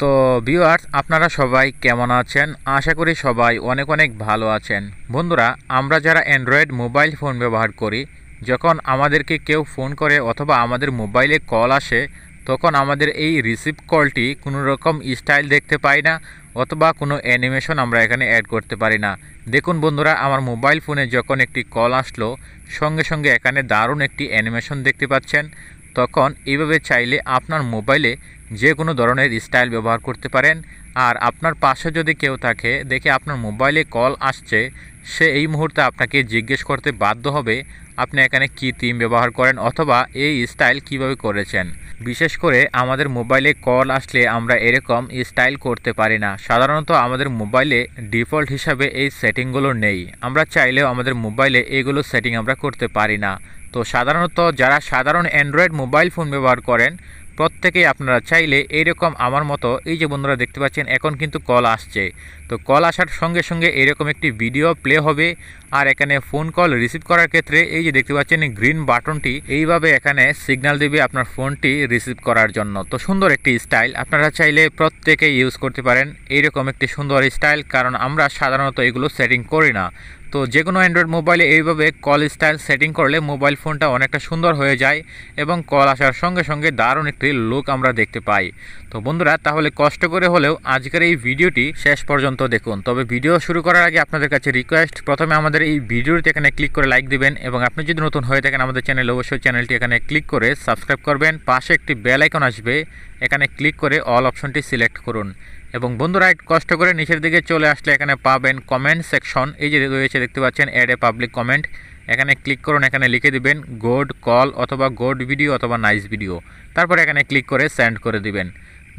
তো ভিউয়ার্স আপনারা সবাই কেমন আছেন আশা করি সবাই অনেক অনেক ভালো আছেন বন্ধুরা আমরা যারা অ্যান্ড্রয়েড মোবাইল ফোন ব্যবহার করি যখন আমাদেরকে কেউ ফোন করে অথবা আমাদের মোবাইলে কল আসে তখন আমাদের এই রিসিভ কলটি কোনো রকম স্টাইল দেখতে পাই না অথবা কোনো অ্যানিমেশন আমরা এখানে অ্যাড করতে পারি না দেখুন বন্ধুরা আমার মোবাইল ফোনে যখন একটি কল আসলো সঙ্গে সঙ্গে এখানে দারুণ একটি অ্যানিমেশন দেখতে পাচ্ছেন তখন এইভাবে চাইলে আপনার মোবাইলে যে কোনো ধরনের স্টাইল ব্যবহার করতে পারেন আর আপনার পাশে যদি কেউ থাকে দেখে আপনার মোবাইলে কল আসছে সে এই মুহূর্তে আপনাকে জিজ্ঞেস করতে বাধ্য হবে আপনি এখানে কি থিম ব্যবহার করেন অথবা এই স্টাইল কিভাবে করেছেন বিশেষ করে আমাদের মোবাইলে কল আসলে আমরা এরকম স্টাইল করতে পারি না সাধারণত আমাদের মোবাইলে ডিফল্ট হিসাবে এই সেটিংগুলো নেই আমরা চাইলেও আমাদের মোবাইলে এইগুলো সেটিং আমরা করতে পারি না তো সাধারণত যারা সাধারণ অ্যান্ড্রয়েড মোবাইল ফোন ব্যবহার করেন প্রত্যেকেই আপনারা চাইলে এইরকম আমার মতো এই যে বন্ধুরা দেখতে পাচ্ছেন এখন কিন্তু কল আসছে তো কল আসার সঙ্গে সঙ্গে এরকম একটি ভিডিও প্লে হবে আর এখানে ফোন কল রিসিভ করার ক্ষেত্রে এই যে দেখতে পাচ্ছেন গ্রিন বাটনটি এইভাবে এখানে সিগন্যাল দেবে আপনার ফোনটি রিসিভ করার জন্য তো সুন্দর একটি স্টাইল আপনারা চাইলে প্রত্যেকে ইউজ করতে পারেন এইরকম একটি সুন্দর স্টাইল কারণ আমরা সাধারণত এগুলো সেটিং করি না তো যে কোনো অ্যান্ড্রয়েড মোবাইলে এইভাবে কল স্টাইল সেটিং করলে মোবাইল ফোনটা অনেকটা সুন্দর হয়ে যায় এবং কল আসার সঙ্গে সঙ্গে দারুণ একটি লুক আমরা দেখতে পাই তো বন্ধুরা তাহলে কষ্ট করে হলেও আজকের এই ভিডিওটি শেষ পর্যন্ত দেখুন তবে ভিডিও শুরু করার আগে আপনাদের কাছে রিকোয়েস্ট প্রথমে আমাদের এই ভিডিওটি এখানে ক্লিক করে লাইক দিবেন এবং আপনি যদি নতুন হয়ে থাকেন আমাদের চ্যানেল অবশ্যই চ্যানেলটি এখানে ক্লিক করে সাবস্ক্রাইব করবেন পাশে একটি বেল আইকন আসবে এখানে ক্লিক করে অল অপশনটি সিলেক্ট করুন এবং বন্ধুরা কষ্ট করে নিচের দিকে চলে আসলে এখানে পাবেন কমেন্ট সেকশন এই যে রয়েছে দেখতে পাচ্ছেন অ্যাড এ পাবলিক কমেন্ট এখানে ক্লিক করুন এখানে লিখে দিবেন গোড কল অথবা গোড ভিডিও অথবা নাইস ভিডিও তারপর এখানে ক্লিক করে সেন্ড করে দিবেন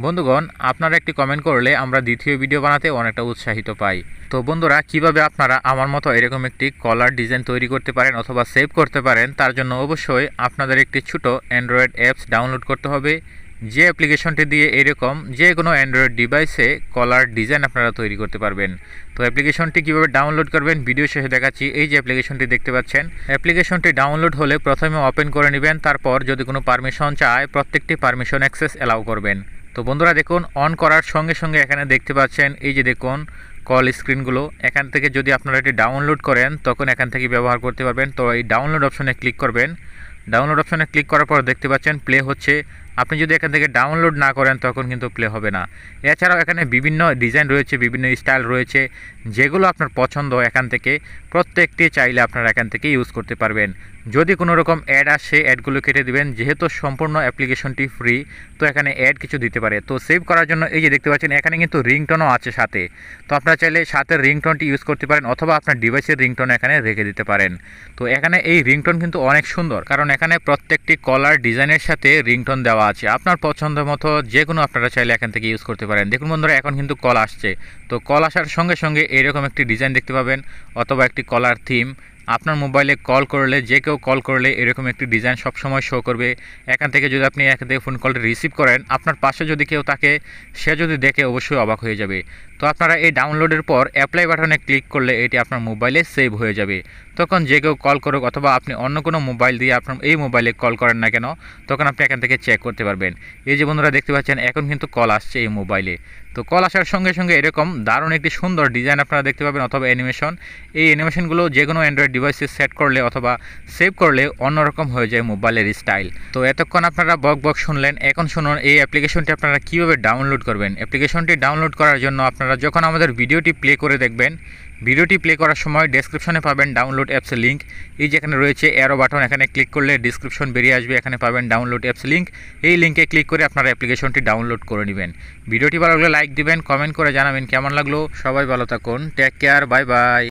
বন্ধুগণ আপনারা একটি কমেন্ট করলে আমরা দ্বিতীয় ভিডিও বানাতে অনেকটা উৎসাহিত পাই তো বন্ধুরা কিভাবে আপনারা আমার মতো এরকম একটি কলার ডিজাইন তৈরি করতে পারেন অথবা সেভ করতে পারেন তার জন্য অবশ্যই আপনাদের একটি ছোট অ্যান্ড্রয়েড অ্যাপস ডাউনলোড করতে হবে যে অ্যাপ্লিকেশনটি দিয়ে এরকম যে কোনো অ্যান্ড্রয়েড ডিভাইসে কলার ডিজাইন আপনারা তৈরি করতে পারবেন তো অ্যাপ্লিকেশনটি কীভাবে ডাউনলোড করবেন ভিডিও শেষে দেখাচ্ছি এই যে অ্যাপ্লিকেশনটি দেখতে পাচ্ছেন অ্যাপ্লিকেশনটি ডাউনলোড হলে প্রথমে ওপেন করে নেবেন তারপর যদি কোনো পারমিশন চায় প্রত্যেকটি পারমিশন অ্যাক্সেস অ্যালাউ করবেন তো বন্ধুরা দেখুন অন করার সঙ্গে সঙ্গে এখানে দেখতে পাচ্ছেন এই যে দেখুন কল স্ক্রিনগুলো এখান থেকে যদি আপনারা এটি ডাউনলোড করেন তখন এখান থেকে ব্যবহার করতে পারবেন তো এই ডাউনলোড অপশনে ক্লিক করবেন ডাউনলোড অপশনে ক্লিক করার পর দেখতে পাচ্ছেন প্লে হচ্ছে আপনি যদি এখান থেকে ডাউনলোড না করেন তখন কিন্তু প্লে হবে না এছাড়াও এখানে বিভিন্ন ডিজাইন রয়েছে বিভিন্ন স্টাইল রয়েছে যেগুলো আপনার পছন্দ এখান থেকে প্রত্যেকটি চাইলে আপনারা এখান থেকে ইউজ করতে পারবেন যদি কোনো রকম অ্যাড আসে অ্যাডগুলো কেটে দিবেন যেহেতু সম্পূর্ণ অ্যাপ্লিকেশনটি ফ্রি তো এখানে অ্যাড কিছু দিতে পারে তো সেভ করার জন্য এই যে দেখতে পাচ্ছেন এখানে কিন্তু রিংটনও আছে সাথে তো আপনারা চাইলে সাথে রিংটনটি ইউজ করতে পারেন অথবা আপনার ডিভাইসের রিংটন এখানে রেখে দিতে পারেন তো এখানে এই রিংটন কিন্তু অনেক সুন্দর কারণ এখানে প্রত্যেকটি কলার ডিজাইনের সাথে রিংটন দেওয়া আছে আপনার পছন্দ মতো যে কোনো আপনারা চাইলে এখান থেকে ইউজ করতে পারেন দেখুন বন্ধুরা এখন কিন্তু কল আসছে তো কল আসার সঙ্গে সঙ্গে এরকম একটি ডিজাইন দেখতে পাবেন অথবা একটি কলার থিম আপনার মোবাইলে কল করলে যে কেউ কল করলে এরকম একটি ডিজাইন সবসময় শো করবে এখান থেকে যদি আপনি এখান থেকে ফোন কলটি রিসিভ করেন আপনার পাশে যদি কেউ থাকে সে যদি দেখে অবশ্যই অবাক হয়ে যাবে তো আপনারা এই ডাউনলোডের পর অ্যাপ্লাই বাটনে ক্লিক করলে এটি আপনার মোবাইলে সেভ হয়ে যাবে তখন যে কেউ কল করুক অথবা আপনি অন্য কোনো মোবাইল দিয়ে আপনার এই মোবাইলে কল করেন না কেন তখন আপনি এখান থেকে চেক করতে পারবেন এই যে বন্ধুরা দেখতে পাচ্ছেন এখন কিন্তু কল আসছে এই মোবাইলে তো কল আসার সঙ্গে সঙ্গে এরকম দারুণ একটি সুন্দর ডিজাইন আপনারা দেখতে পাবেন অথবা অ্যানিমেশন এই অ্যানিমেশনগুলো যে কোনো অ্যান্ড্রয়েড ডিভাইসে সেট করলে অথবা সেভ করলে অন্যরকম হয়ে যায় মোবাইলের স্টাইল তো এতক্ষণ আপনারা বক বক শুনলেন এখন শুনুন এই অ্যাপ্লিকেশনটি আপনারা কীভাবে ডাউনলোড করবেন অ্যাপ্লিকেশনটি ডাউনলোড করার জন্য আপনারা যখন আমাদের ভিডিওটি প্লে করে দেখবেন ভিডিওটি প্লে করার সময় ডেসক্রিপশনে পাবেন ডাউনলোড অ্যাপসের লিঙ্ক এই যেখানে রয়েছে অ্যারো বাটন এখানে ক্লিক করলে ডিসক্রিপশন বেরিয়ে আসবে এখানে পাবেন ডাউনলোড অ্যাপস লিঙ্ক এই লিঙ্কে ক্লিক করে আপনারা অ্যাপ্লিকেশনটি ডাউনলোড করে নেবেন ভিডিওটি ভালো লাগলে লাইক দিবেন কমেন্ট করে জানাবেন কেমন লাগলো সবাই ভালো থাকুন টেক কেয়ার বাই বাই